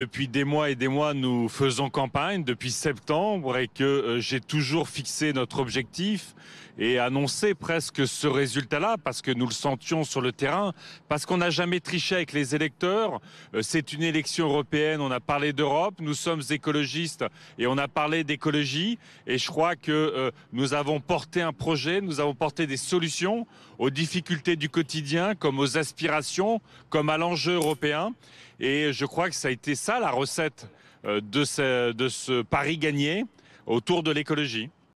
Depuis des mois et des mois, nous faisons campagne depuis septembre et que euh, j'ai toujours fixé notre objectif et annoncé presque ce résultat-là parce que nous le sentions sur le terrain, parce qu'on n'a jamais triché avec les électeurs. Euh, c'est une élection européenne, on a parlé d'Europe, nous sommes écologistes et on a parlé d'écologie et je crois que euh, nous avons porté un projet, nous avons porté des solutions aux difficultés du quotidien comme aux aspirations, comme à l'enjeu européen. Et je crois que ça a été ça la recette euh, de ce, de ce pari gagné autour de l'écologie.